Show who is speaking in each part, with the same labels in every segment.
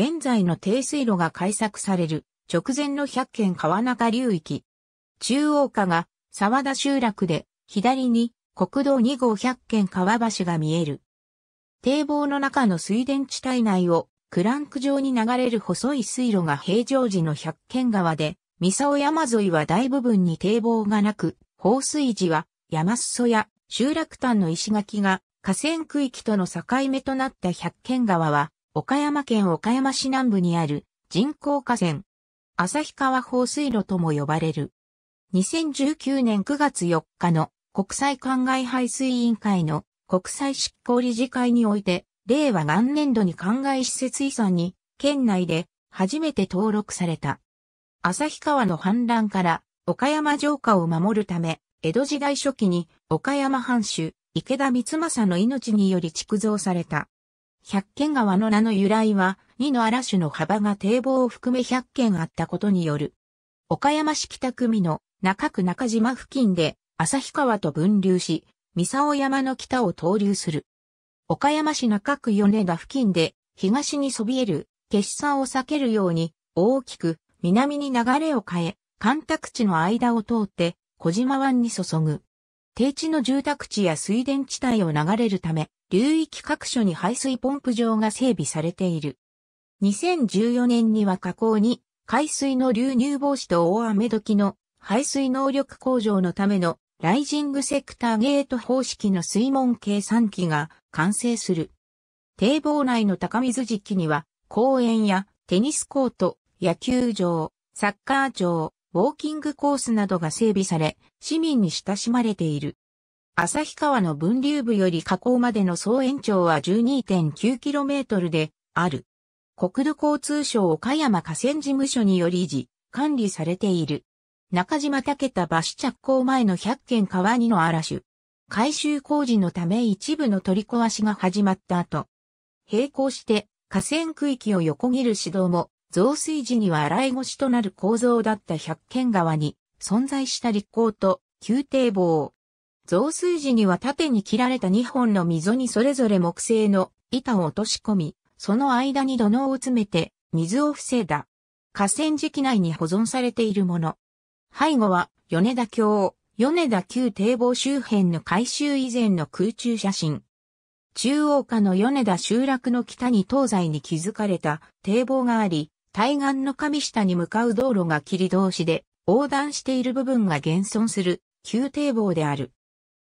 Speaker 1: 現在の低水路が開削される直前の百軒川中流域。中央下が沢田集落で左に国道2号百軒川橋が見える。堤防の中の水田地帯内をクランク状に流れる細い水路が平常時の百軒川で、三沢山沿いは大部分に堤防がなく、放水時は山裾や集落端の石垣が河川区域との境目となった百軒川は岡山県岡山市南部にある人工河川、旭川放水路とも呼ばれる。2019年9月4日の国際灌漑排水委員会の国際執行理事会において、令和元年度に灌漑施設遺産に県内で初めて登録された。旭川の氾濫から岡山城下を守るため、江戸時代初期に岡山藩主池田光政の命により築造された。百軒川の名の由来は、2の嵐の幅が堤防を含め100軒あったことによる。岡山市北区美の中区中島付近で旭川と分流し、三沢山の北を投流する。岡山市中区米田付近で東にそびえる決算を避けるように大きく南に流れを変え、干拓地の間を通って小島湾に注ぐ。低地の住宅地や水田地帯を流れるため、流域各所に排水ポンプ場が整備されている。2014年には河口に海水の流入防止と大雨時の排水能力向上のためのライジングセクターゲート方式の水門計算機が完成する。堤防内の高水時期には公園やテニスコート、野球場、サッカー場、ウォーキングコースなどが整備され、市民に親しまれている。旭川の分流部より河口までの総延長は 12.9km である。国土交通省岡山河川事務所により維持、管理されている。中島竹田橋着工前の100軒川にの嵐。改修工事のため一部の取り壊しが始まった後。並行して河川区域を横切る指導も増水時には洗い腰となる構造だった百軒川に存在した立坑と宮廷棒。増水時には縦に切られた2本の溝にそれぞれ木製の板を落とし込み、その間に土のを詰めて水を防いだ。河川敷内に保存されているもの。背後は米田橋、米田旧堤防周辺の改修以前の空中写真。中央下の米田集落の北に東西に築かれた堤防があり、対岸の上下に向かう道路が切通しで、横断している部分が現存する旧堤防である。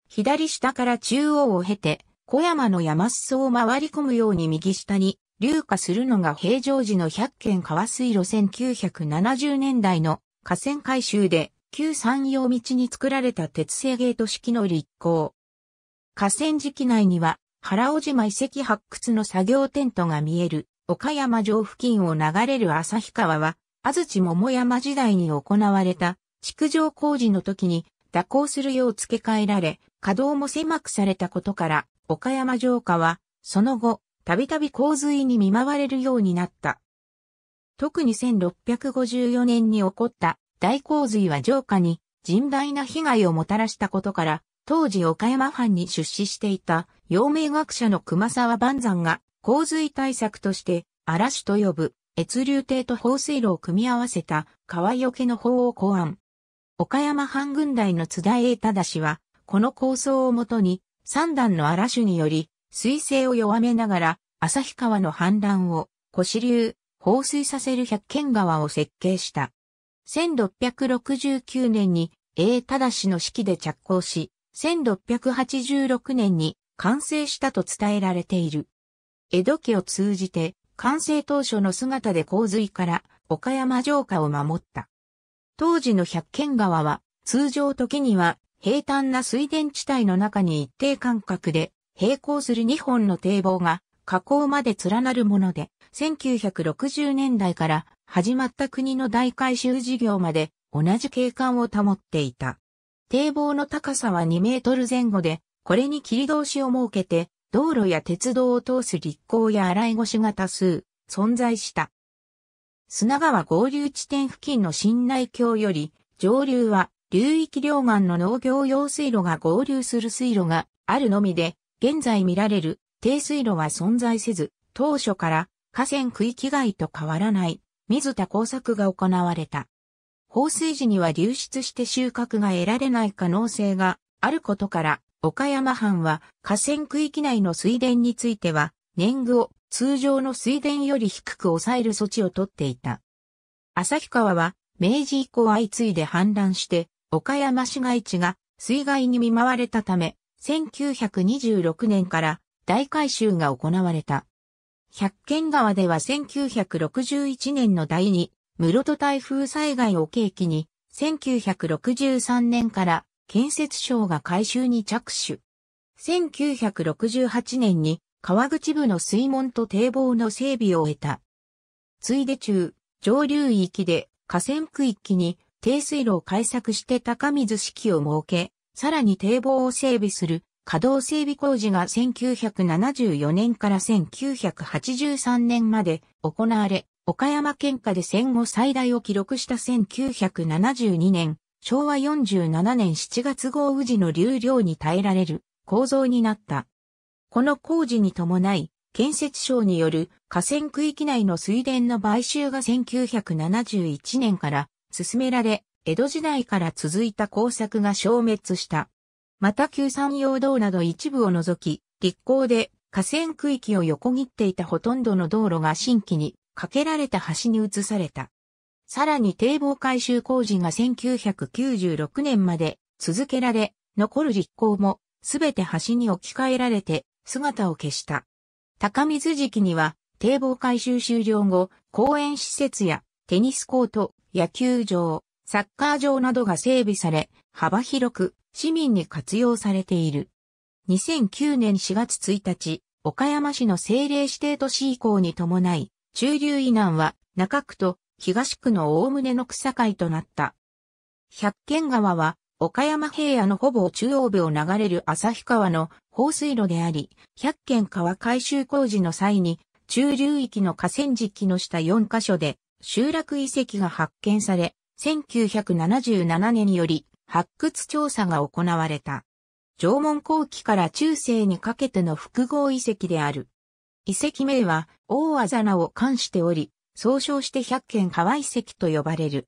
Speaker 1: 左下から中央を経て、小山の山裾を回り込むように右下に流下するのが平常時の百軒川水路1970年代の河川改修で旧山陽道に作られた鉄製ゲート式の立校。河川敷内には原尾島遺跡発掘の作業テントが見える岡山城付近を流れる旭川は、安土桃山時代に行われた築城工事の時に蛇行するよう付け替えられ、稼働も狭くされたことから、岡山城下は、その後、たびたび洪水に見舞われるようになった。特に1654年に起こった大洪水は城下に甚大な被害をもたらしたことから、当時岡山藩に出資していた陽明学者の熊沢万山が洪水対策として、嵐と呼ぶ、越流堤と放水路を組み合わせた川除けの法を考案。岡山藩軍大の津田栄忠氏は、この構想をもとに、三段の嵐により、水勢を弱めながら、旭川の氾濫を、腰支流、放水させる百軒川を設計した。1669年に、栄忠の指揮で着工し、1686年に完成したと伝えられている。江戸家を通じて、完成当初の姿で洪水から岡山城下を守った。当時の百軒川は、通常時には平坦な水田地帯の中に一定間隔で並行する2本の堤防が河口まで連なるもので、1960年代から始まった国の大改修事業まで同じ景観を保っていた。堤防の高さは2メートル前後で、これに切り通しを設けて道路や鉄道を通す立交や洗い腰が多数存在した。砂川合流地点付近の新内橋より、上流は流域両岸の農業用水路が合流する水路があるのみで、現在見られる低水路は存在せず、当初から河川区域外と変わらない水田工作が行われた。放水時には流出して収穫が得られない可能性があることから、岡山藩は河川区域内の水田については、年貢を通常の水田より低く抑える措置をとっていた。旭川は明治以降相次いで氾濫して、岡山市街地が水害に見舞われたため、1926年から大改修が行われた。百軒川では1961年の第2、室戸台風災害を契機に、1963年から建設省が改修に着手。1968年に川口部の水門と堤防の整備を終えた。ついで中、上流域で河川区域に低水路を開削して高水式を設け、さらに堤防を整備する稼働整備工事が1974年から1983年まで行われ、岡山県下で戦後最大を記録した1972年、昭和47年7月豪雨時の流量に耐えられる構造になった。この工事に伴い、建設省による河川区域内の水田の買収が1971年から進められ、江戸時代から続いた工作が消滅した。また旧山陽道など一部を除き、立候で河川区域を横切っていたほとんどの道路が新規に架けられた橋に移された。さらに堤防改修工事が1996年まで続けられ、残る実行もすべて橋に置き換えられて姿を消した。高水時期には堤防改修終了後、公園施設やテニスコート、野球場、サッカー場などが整備され、幅広く市民に活用されている。2009年4月1日、岡山市の政令指定都市移行に伴い、中流以南は中区と東区の大胸の草会となった。百軒川は、岡山平野のほぼ中央部を流れる旭川の放水路であり、百軒川改修工事の際に、中流域の河川敷の下4カ所で、集落遺跡が発見され、1977年により発掘調査が行われた。縄文後期から中世にかけての複合遺跡である。遺跡名は大あざなを冠しており、総称して百軒河合石と呼ばれる。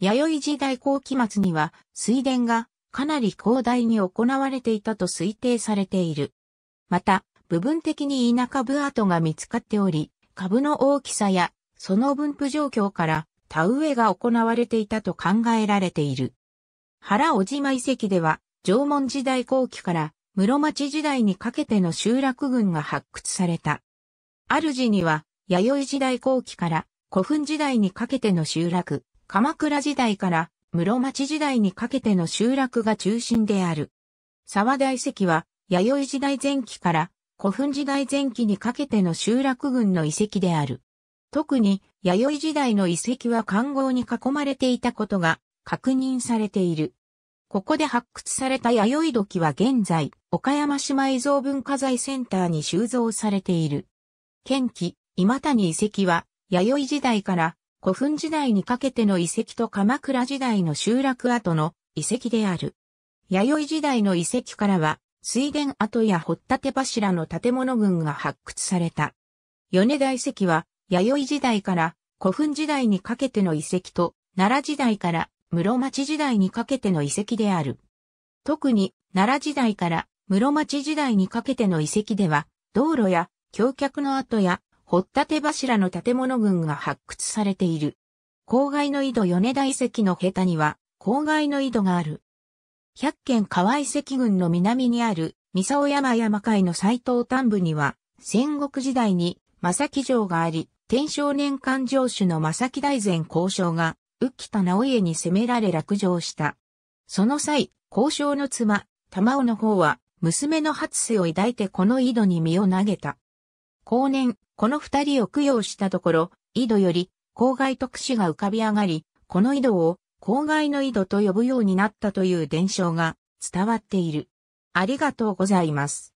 Speaker 1: 弥生時代後期末には水田がかなり広大に行われていたと推定されている。また、部分的に田舎部跡が見つかっており、株の大きさやその分布状況から田植えが行われていたと考えられている。原小島遺跡では、縄文時代後期から室町時代にかけての集落群が発掘された。主には弥生時代後期から古墳時代にかけての集落、鎌倉時代から室町時代にかけての集落が中心である。沢大石は、弥生時代前期から古墳時代前期にかけての集落群の遺跡である。特に、弥生時代の遺跡は環壕に囲まれていたことが確認されている。ここで発掘された弥生土器は現在、岡山市埋蔵文化財センターに収蔵されている。県旗、今谷遺跡は、弥生時代から古墳時代にかけての遺跡と鎌倉時代の集落跡の遺跡である。弥生時代の遺跡からは、水田跡や掘立柱の建物群が発掘された。米田遺跡は、弥生時代から古墳時代にかけての遺跡と、奈良時代から室町時代にかけての遺跡である。特に、奈良時代から室町時代にかけての遺跡では、道路や橋脚の跡や掘立柱の建物群が発掘されている。郊外の井戸米田遺跡の下手には、郊外の井戸がある。百軒川遺跡群の南にある、三沢山山海の斎藤丹部には、戦国時代に、正木城があり、天正年間城主の正木大前交渉が、浮田直家に攻められ落城した。その際、交渉の妻、玉尾の方は、娘の初瀬を抱いてこの井戸に身を投げた。後年、この二人を供養したところ、井戸より、郊外特使が浮かび上がり、この井戸を、郊外の井戸と呼ぶようになったという伝承が伝わっている。ありがとうございます。